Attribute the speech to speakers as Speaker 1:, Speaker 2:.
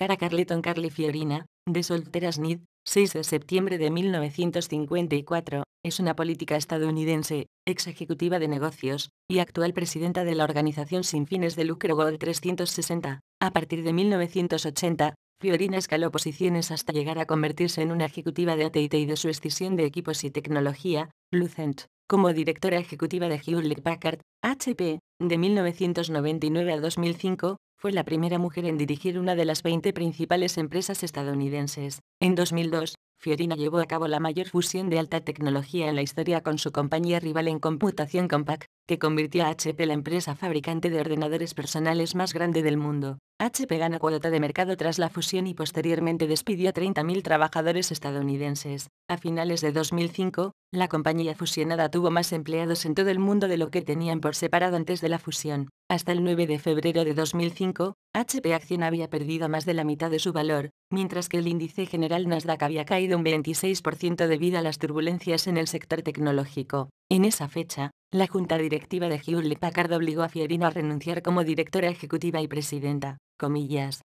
Speaker 1: Cara Carleton Carly Fiorina, de Solteras Need, 6 de septiembre de 1954, es una política estadounidense, ex ejecutiva de negocios, y actual presidenta de la organización sin fines de lucro Gold 360. A partir de 1980, Fiorina escaló posiciones hasta llegar a convertirse en una ejecutiva de AT&T y de su escisión de equipos y tecnología, Lucent, como directora ejecutiva de Hewlett Packard, HP, de 1999 a 2005, fue la primera mujer en dirigir una de las 20 principales empresas estadounidenses. En 2002, Fiorina llevó a cabo la mayor fusión de alta tecnología en la historia con su compañía rival en computación Compaq, que convirtió a HP la empresa fabricante de ordenadores personales más grande del mundo. HP gana cuota de mercado tras la fusión y posteriormente despidió a 30.000 trabajadores estadounidenses. A finales de 2005, la compañía fusionada tuvo más empleados en todo el mundo de lo que tenían por separado antes de la fusión. Hasta el 9 de febrero de 2005, HP Acción había perdido más de la mitad de su valor, mientras que el índice general Nasdaq había caído un 26% debido a las turbulencias en el sector tecnológico. En esa fecha, la junta directiva de Hewlett Packard obligó a Fiorina a renunciar como directora ejecutiva y presidenta. Comillas.